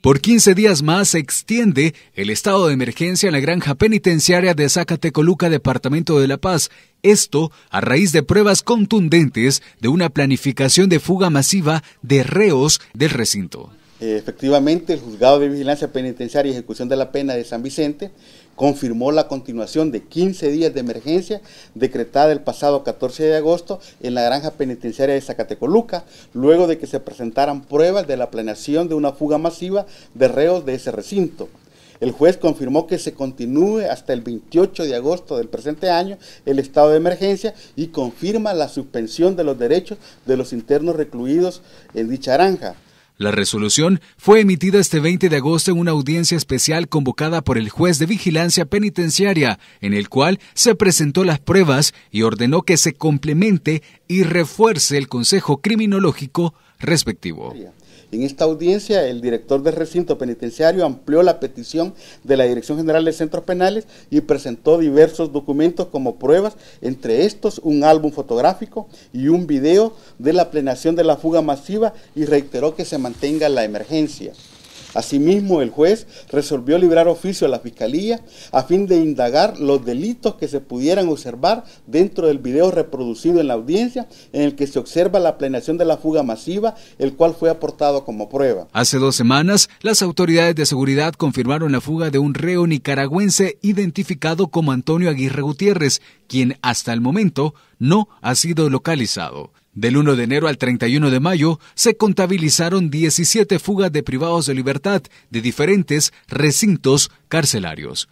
Por 15 días más se extiende el estado de emergencia en la granja penitenciaria de Zacatecoluca, Departamento de La Paz. Esto a raíz de pruebas contundentes de una planificación de fuga masiva de reos del recinto. Eh, efectivamente, el Juzgado de Vigilancia Penitenciaria y Ejecución de la Pena de San Vicente confirmó la continuación de 15 días de emergencia decretada el pasado 14 de agosto en la granja penitenciaria de Zacatecoluca, luego de que se presentaran pruebas de la planeación de una fuga masiva de reos de ese recinto. El juez confirmó que se continúe hasta el 28 de agosto del presente año el estado de emergencia y confirma la suspensión de los derechos de los internos recluidos en dicha granja. La resolución fue emitida este 20 de agosto en una audiencia especial convocada por el juez de vigilancia penitenciaria, en el cual se presentó las pruebas y ordenó que se complemente y refuerce el Consejo Criminológico respectivo. En esta audiencia, el director del recinto penitenciario amplió la petición de la Dirección General de Centros Penales y presentó diversos documentos como pruebas, entre estos un álbum fotográfico y un video de la plenación de la fuga masiva y reiteró que se mantenga la emergencia. Asimismo, el juez resolvió librar oficio a la Fiscalía a fin de indagar los delitos que se pudieran observar dentro del video reproducido en la audiencia en el que se observa la planeación de la fuga masiva, el cual fue aportado como prueba. Hace dos semanas, las autoridades de seguridad confirmaron la fuga de un reo nicaragüense identificado como Antonio Aguirre Gutiérrez, quien hasta el momento no ha sido localizado. Del 1 de enero al 31 de mayo se contabilizaron 17 fugas de privados de libertad de diferentes recintos carcelarios.